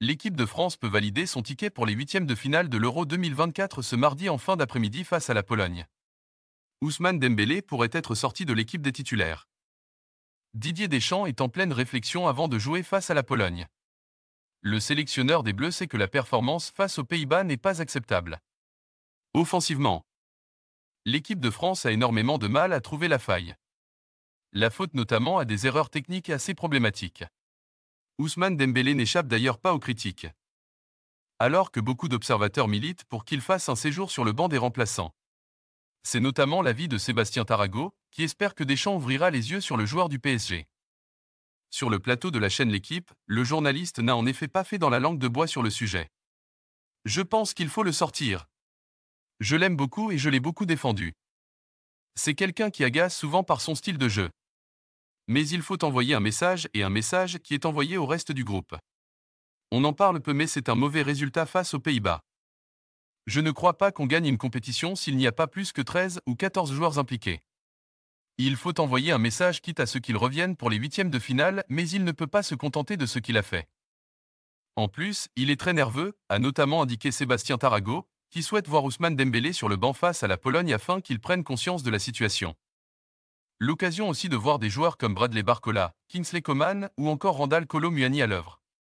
l'équipe de France peut valider son ticket pour les huitièmes de finale de l'Euro 2024 ce mardi en fin d'après-midi face à la Pologne. Ousmane Dembélé pourrait être sorti de l'équipe des titulaires. Didier Deschamps est en pleine réflexion avant de jouer face à la Pologne. Le sélectionneur des Bleus sait que la performance face aux Pays-Bas n'est pas acceptable. Offensivement, l'équipe de France a énormément de mal à trouver la faille. La faute notamment à des erreurs techniques assez problématiques. Ousmane Dembélé n'échappe d'ailleurs pas aux critiques. Alors que beaucoup d'observateurs militent pour qu'il fasse un séjour sur le banc des remplaçants. C'est notamment l'avis de Sébastien Tarago, qui espère que Deschamps ouvrira les yeux sur le joueur du PSG. Sur le plateau de la chaîne L'équipe, le journaliste n'a en effet pas fait dans la langue de bois sur le sujet. Je pense qu'il faut le sortir. Je l'aime beaucoup et je l'ai beaucoup défendu. C'est quelqu'un qui agace souvent par son style de jeu. Mais il faut envoyer un message et un message qui est envoyé au reste du groupe. On en parle peu mais c'est un mauvais résultat face aux Pays-Bas. Je ne crois pas qu'on gagne une compétition s'il n'y a pas plus que 13 ou 14 joueurs impliqués. Il faut envoyer un message quitte à ce qu'il revienne pour les huitièmes de finale, mais il ne peut pas se contenter de ce qu'il a fait. En plus, il est très nerveux, a notamment indiqué Sébastien Tarago, qui souhaite voir Ousmane Dembélé sur le banc face à la Pologne afin qu'il prenne conscience de la situation. L'occasion aussi de voir des joueurs comme Bradley Barcola, Kingsley Coman ou encore Randall Muani à l'œuvre.